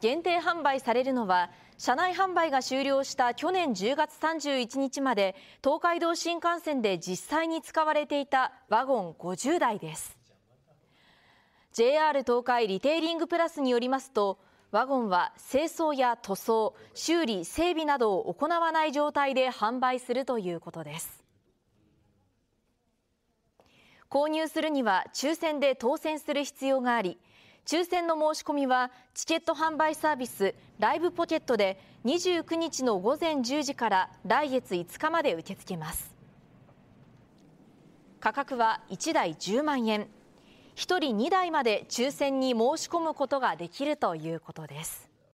限定販売されるのは車内販売が終了した去年10月31日まで東海道新幹線で実際に使われていたワゴン50台です JR 東海リテイリングプラスによりますとワゴンは清掃や塗装修理整備などを行わない状態で販売するということです購入するには抽選で当選する必要があり抽選の申し込みはチケット販売サービスライブポケットで29日の午前10時から来月5日まで受け付けます価格は1台10万円1人2台まで抽選に申し込むことができるということです